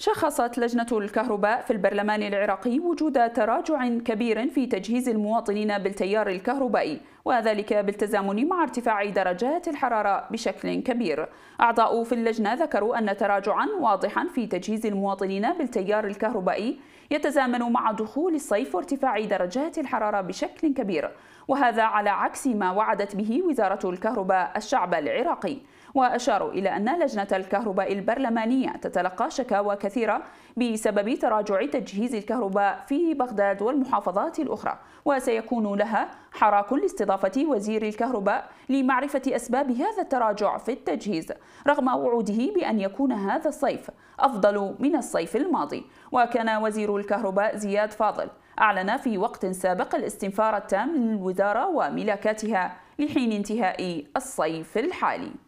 شخصت لجنة الكهرباء في البرلمان العراقي وجود تراجع كبير في تجهيز المواطنين بالتيار الكهربائي وذلك بالتزامن مع ارتفاع درجات الحرارة بشكل كبير أعضاء في اللجنة ذكروا أن تراجعا واضحا في تجهيز المواطنين بالتيار الكهربائي يتزامن مع دخول الصيف وارتفاع درجات الحرارة بشكل كبير وهذا على عكس ما وعدت به وزارة الكهرباء الشعب العراقي وأشاروا إلى أن لجنة الكهرباء البرلمانية تتلقى شكاوى كثيرة بسبب تراجع تجهيز الكهرباء في بغداد والمحافظات الأخرى وسيكون لها حراك لاستضافة استضافة وزير الكهرباء لمعرفة أسباب هذا التراجع في التجهيز رغم وعوده بأن يكون هذا الصيف أفضل من الصيف الماضي وكان وزير الكهرباء زياد فاضل أعلن في وقت سابق الاستنفار التام للوزارة وملاكاتها لحين انتهاء الصيف الحالي